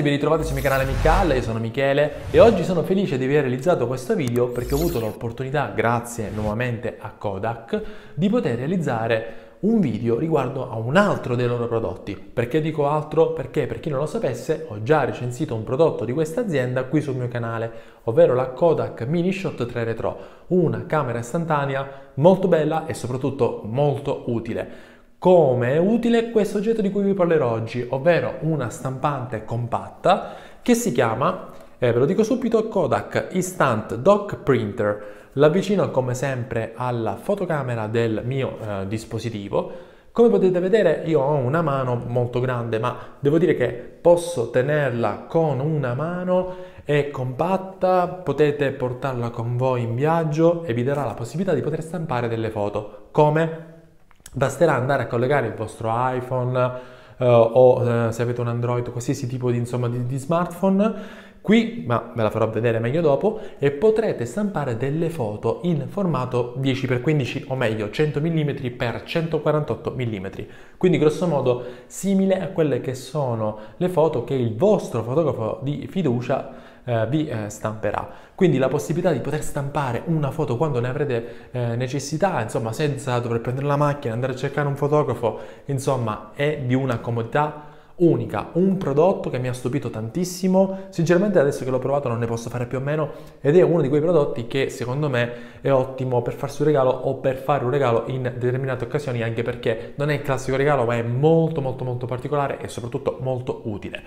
ragazzi, ben ritrovati sul mio canale Michal, io sono Michele e oggi sono felice di aver realizzato questo video perché ho avuto l'opportunità, grazie nuovamente a Kodak, di poter realizzare un video riguardo a un altro dei loro prodotti. Perché dico altro? Perché per chi non lo sapesse ho già recensito un prodotto di questa azienda qui sul mio canale, ovvero la Kodak Mini Shot 3 Retro, una camera istantanea molto bella e soprattutto molto utile come è utile questo oggetto di cui vi parlerò oggi, ovvero una stampante compatta che si chiama, eh, ve lo dico subito, Kodak Instant Dock Printer. L'avvicino come sempre alla fotocamera del mio eh, dispositivo. Come potete vedere io ho una mano molto grande, ma devo dire che posso tenerla con una mano, è compatta, potete portarla con voi in viaggio e vi darà la possibilità di poter stampare delle foto. Come? Basterà andare a collegare il vostro iPhone eh, o eh, se avete un Android, qualsiasi tipo di, insomma, di, di smartphone qui, ma ve la farò vedere meglio dopo, e potrete stampare delle foto in formato 10x15 o meglio 100 mm x 148 mm, quindi grosso modo simile a quelle che sono le foto che il vostro fotografo di fiducia eh, vi eh, stamperà. Quindi la possibilità di poter stampare una foto quando ne avrete eh, necessità, insomma senza dover prendere la macchina, andare a cercare un fotografo, insomma è di una comodità unica, un prodotto che mi ha stupito tantissimo, sinceramente adesso che l'ho provato non ne posso fare più o meno ed è uno di quei prodotti che secondo me è ottimo per farsi un regalo o per fare un regalo in determinate occasioni anche perché non è il classico regalo ma è molto molto molto particolare e soprattutto molto utile.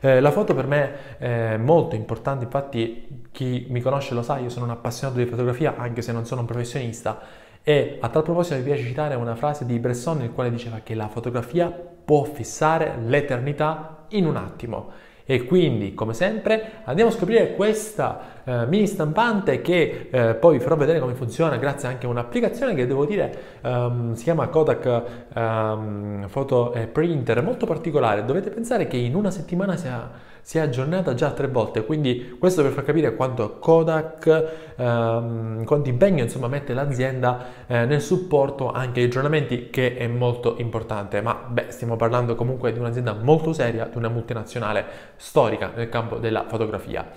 Eh, la foto per me è molto importante, infatti chi mi conosce lo sa, io sono un appassionato di fotografia anche se non sono un professionista e a tal proposito mi piace citare una frase di Bresson il quale diceva che la fotografia può fissare l'eternità in un attimo. E quindi, come sempre, andiamo a scoprire questa eh, mini stampante che eh, poi vi farò vedere come funziona grazie anche a un'applicazione che devo dire um, si chiama Kodak um, Photo Printer, molto particolare. Dovete pensare che in una settimana sia si è aggiornata già tre volte, quindi questo per far capire quanto Kodak, ehm, quanto impegno insomma mette l'azienda eh, nel supporto anche ai aggiornamenti che è molto importante, ma beh stiamo parlando comunque di un'azienda molto seria, di una multinazionale storica nel campo della fotografia.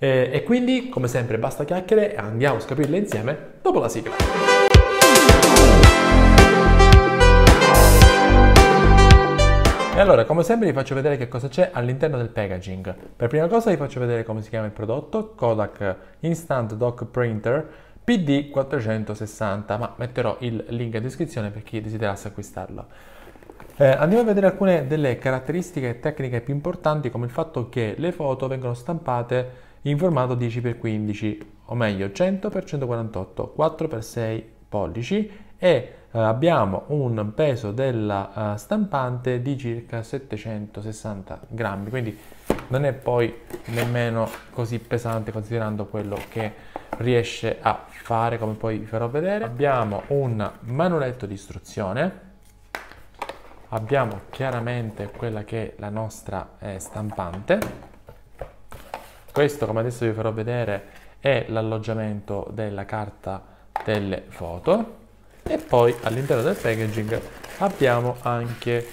Eh, e quindi come sempre basta chiacchiere e andiamo a scoprirle insieme dopo la sigla. E allora, come sempre vi faccio vedere che cosa c'è all'interno del packaging. Per prima cosa vi faccio vedere come si chiama il prodotto, Kodak Instant Dock Printer PD460, ma metterò il link in descrizione per chi desiderasse acquistarlo. Eh, andiamo a vedere alcune delle caratteristiche tecniche più importanti come il fatto che le foto vengono stampate in formato 10x15, o meglio 100x148, 4x6 pollici e eh, abbiamo un peso della eh, stampante di circa 760 grammi quindi non è poi nemmeno così pesante considerando quello che riesce a fare come poi vi farò vedere abbiamo un manualetto di istruzione abbiamo chiaramente quella che è la nostra eh, stampante questo come adesso vi farò vedere è l'alloggiamento della carta delle foto e poi all'interno del packaging abbiamo anche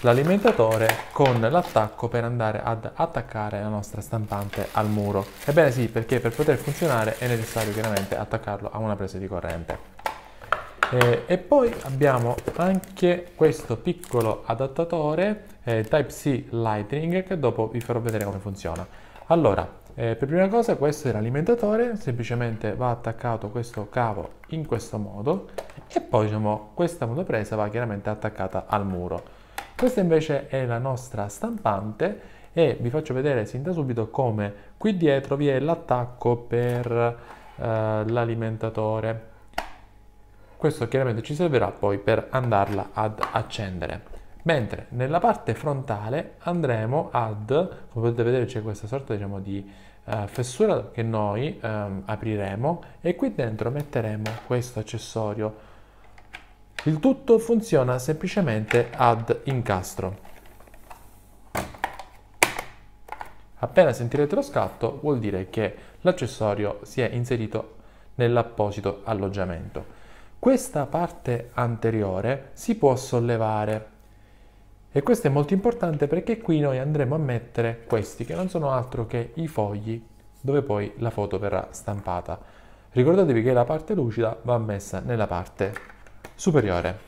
l'alimentatore con l'attacco per andare ad attaccare la nostra stampante al muro. Ebbene sì, perché per poter funzionare è necessario chiaramente attaccarlo a una presa di corrente. E, poi abbiamo anche questo piccolo adattatore eh, Type-C Lightning che dopo vi farò vedere come funziona. Allora, eh, per prima cosa questo è l'alimentatore, semplicemente va attaccato questo cavo in questo modo e poi diciamo, questa monopresa va chiaramente attaccata al muro. Questa invece è la nostra stampante e vi faccio vedere sin da subito come qui dietro vi è l'attacco per eh, l'alimentatore. Questo chiaramente ci servirà poi per andarla ad accendere mentre nella parte frontale andremo ad, come potete vedere c'è questa sorta diciamo, di eh, fessura che noi ehm, apriremo e qui dentro metteremo questo accessorio. Il tutto funziona semplicemente ad incastro. Appena sentirete lo scatto vuol dire che l'accessorio si è inserito nell'apposito alloggiamento. Questa parte anteriore si può sollevare e questo è molto importante perché qui noi andremo a mettere questi che non sono altro che i fogli dove poi la foto verrà stampata. Ricordatevi che la parte lucida va messa nella parte superiore.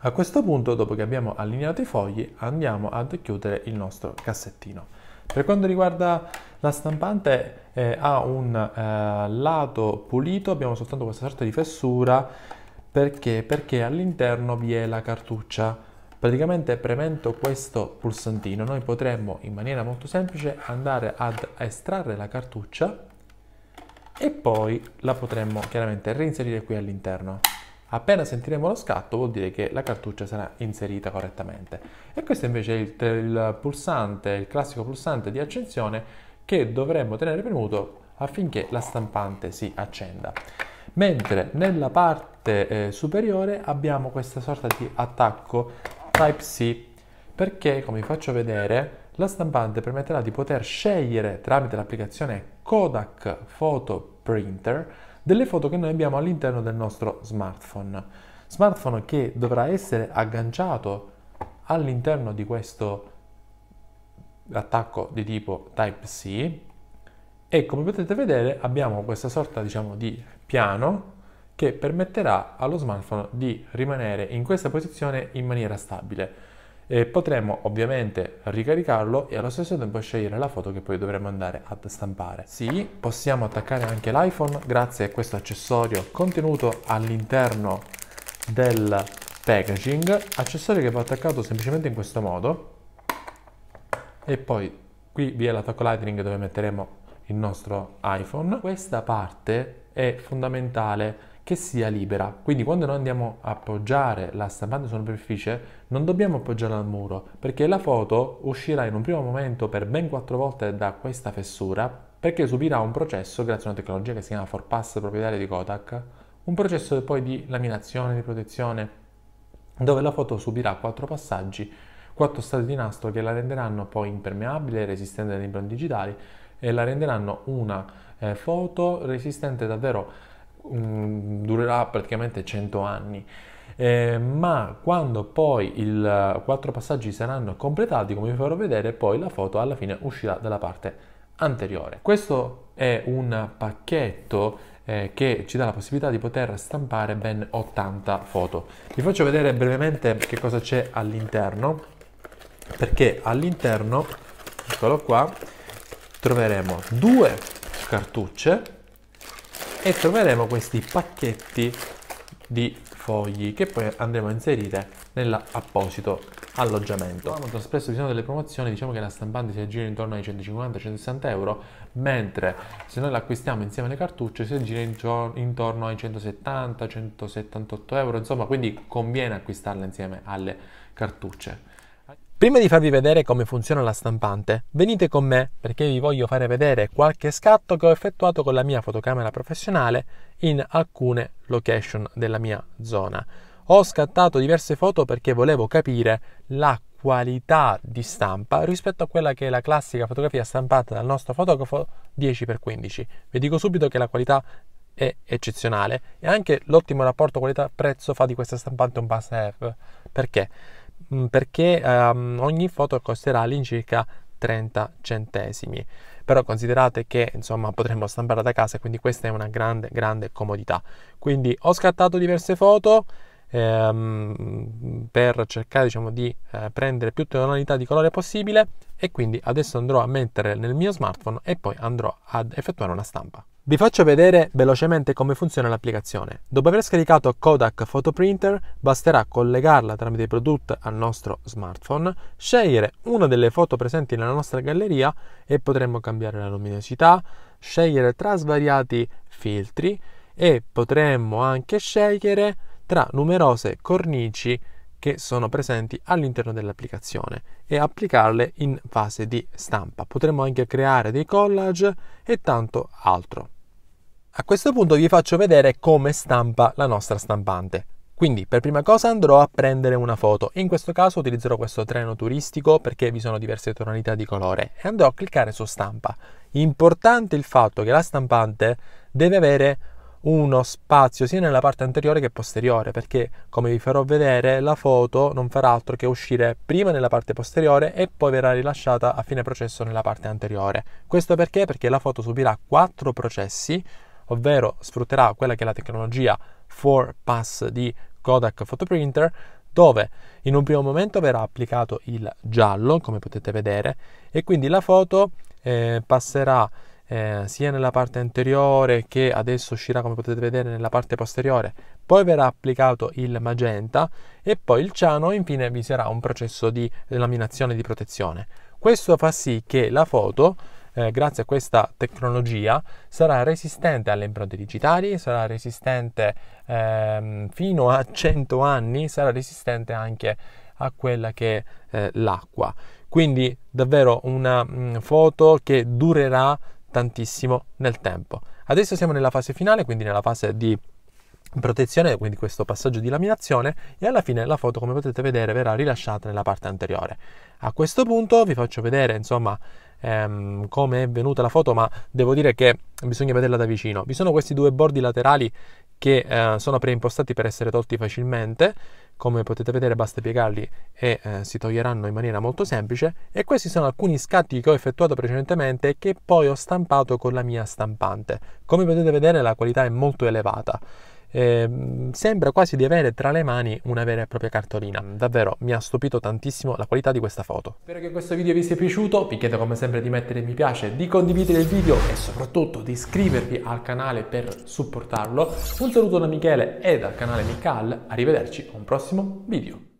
A questo punto, dopo che abbiamo allineato i fogli, andiamo ad chiudere il nostro cassettino. Per quanto riguarda la stampante, eh, ha un eh, lato pulito, abbiamo soltanto questa sorta di fessura, perché? Perché all'interno vi è la cartuccia Praticamente premendo questo pulsantino noi potremmo in maniera molto semplice andare ad estrarre la cartuccia e poi la potremmo chiaramente reinserire qui all'interno. Appena sentiremo lo scatto vuol dire che la cartuccia sarà inserita correttamente. E questo invece è il, il pulsante, il classico pulsante di accensione che dovremmo tenere premuto affinché la stampante si accenda. Mentre nella parte eh, superiore abbiamo questa sorta di attacco Type-C perché, come vi faccio vedere, la stampante permetterà di poter scegliere tramite l'applicazione Kodak Photo Printer delle foto che noi abbiamo all'interno del nostro smartphone. Smartphone che dovrà essere agganciato all'interno di questo attacco di tipo Type-C e come potete vedere abbiamo questa sorta diciamo, di piano che permetterà allo smartphone di rimanere in questa posizione in maniera stabile e potremo ovviamente ricaricarlo e allo stesso tempo scegliere la foto che poi dovremo andare a stampare. Sì, possiamo attaccare anche l'iPhone grazie a questo accessorio contenuto all'interno del packaging, accessorio che va attaccato semplicemente in questo modo e poi qui vi è l'attacco Lightning dove metteremo il nostro iPhone. Questa parte è fondamentale che sia libera. Quindi quando noi andiamo a appoggiare la stampante su una superficie, non dobbiamo appoggiarla al muro, perché la foto uscirà in un primo momento per ben quattro volte da questa fessura, perché subirà un processo grazie a una tecnologia che si chiama Forpass proprietaria di Kodak, un processo poi di laminazione, di protezione, dove la foto subirà quattro passaggi, quattro stati di nastro che la renderanno poi impermeabile, resistente alle impronte digitali e la renderanno una eh, foto resistente davvero durerà praticamente 100 anni. Eh, ma quando poi i quattro passaggi saranno completati, come vi farò vedere, poi la foto alla fine uscirà dalla parte anteriore. Questo è un pacchetto eh, che ci dà la possibilità di poter stampare ben 80 foto. Vi faccio vedere brevemente che cosa c'è all'interno, perché all'interno, eccolo qua, troveremo due cartucce e troveremo questi pacchetti di fogli che poi andremo a inserire nell'apposito alloggiamento. Molto spesso ci sono delle promozioni, diciamo che la stampante si aggira intorno ai 150-160 euro, mentre se noi l'acquistiamo insieme alle cartucce si aggira intorno ai 170-178 euro, insomma quindi conviene acquistarla insieme alle cartucce. Prima di farvi vedere come funziona la stampante, venite con me perché vi voglio fare vedere qualche scatto che ho effettuato con la mia fotocamera professionale in alcune location della mia zona. Ho scattato diverse foto perché volevo capire la qualità di stampa rispetto a quella che è la classica fotografia stampata dal nostro fotografo 10x15. Vi dico subito che la qualità è eccezionale e anche l'ottimo rapporto qualità-prezzo fa di questa stampante un must have. Perché? Mm, perché ehm, ogni foto costerà all'incirca 30 centesimi però considerate che insomma potremmo stamparla da casa quindi questa è una grande grande comodità quindi ho scattato diverse foto ehm, per cercare diciamo di eh, prendere più tonalità di colore possibile e quindi adesso andrò a mettere nel mio smartphone e poi andrò ad effettuare una stampa vi faccio vedere velocemente come funziona l'applicazione. Dopo aver scaricato Kodak Photoprinter, basterà collegarla tramite i prodotti al nostro smartphone, scegliere una delle foto presenti nella nostra galleria e potremo cambiare la luminosità, scegliere tra svariati filtri e potremmo anche scegliere tra numerose cornici che sono presenti all'interno dell'applicazione e applicarle in fase di stampa. Potremmo anche creare dei collage e tanto altro. A questo punto vi faccio vedere come stampa la nostra stampante. Quindi per prima cosa andrò a prendere una foto, in questo caso utilizzerò questo treno turistico perché vi sono diverse tonalità di colore e andrò a cliccare su stampa. Importante il fatto che la stampante deve avere uno spazio sia nella parte anteriore che posteriore perché come vi farò vedere la foto non farà altro che uscire prima nella parte posteriore e poi verrà rilasciata a fine processo nella parte anteriore questo perché perché la foto subirà quattro processi ovvero sfrutterà quella che è la tecnologia 4 pass di Kodak Photoprinter dove in un primo momento verrà applicato il giallo come potete vedere e quindi la foto eh, passerà eh, sia nella parte anteriore che adesso uscirà come potete vedere nella parte posteriore, poi verrà applicato il magenta e poi il ciano e infine vi sarà un processo di laminazione di protezione. Questo fa sì che la foto eh, grazie a questa tecnologia sarà resistente alle impronte digitali, sarà resistente ehm, fino a 100 anni, sarà resistente anche a quella che è eh, l'acqua. Quindi davvero una mh, mm, foto che durerà tantissimo nel tempo. Adesso siamo nella fase finale, quindi nella fase di protezione, quindi questo passaggio di laminazione e alla fine la foto come potete vedere verrà rilasciata nella parte anteriore. A questo punto vi faccio vedere insomma ehm, come è venuta la foto ma devo dire che bisogna vederla da vicino. Vi sono questi due bordi laterali che eh, sono preimpostati per essere tolti facilmente, come potete vedere basta piegarli e eh, si toglieranno in maniera molto semplice e questi sono alcuni scatti che ho effettuato precedentemente e che poi ho stampato con la mia stampante. Come potete vedere la qualità è molto elevata eh, sembra quasi di avere tra le mani una vera e propria cartolina. Mm, davvero mi ha stupito tantissimo la qualità di questa foto. Spero che questo video vi sia piaciuto, vi chiedo come sempre di mettere mi piace, di condividere il video e soprattutto di iscrivervi al canale per supportarlo. Un saluto da Michele e dal canale Mical, arrivederci a un prossimo video.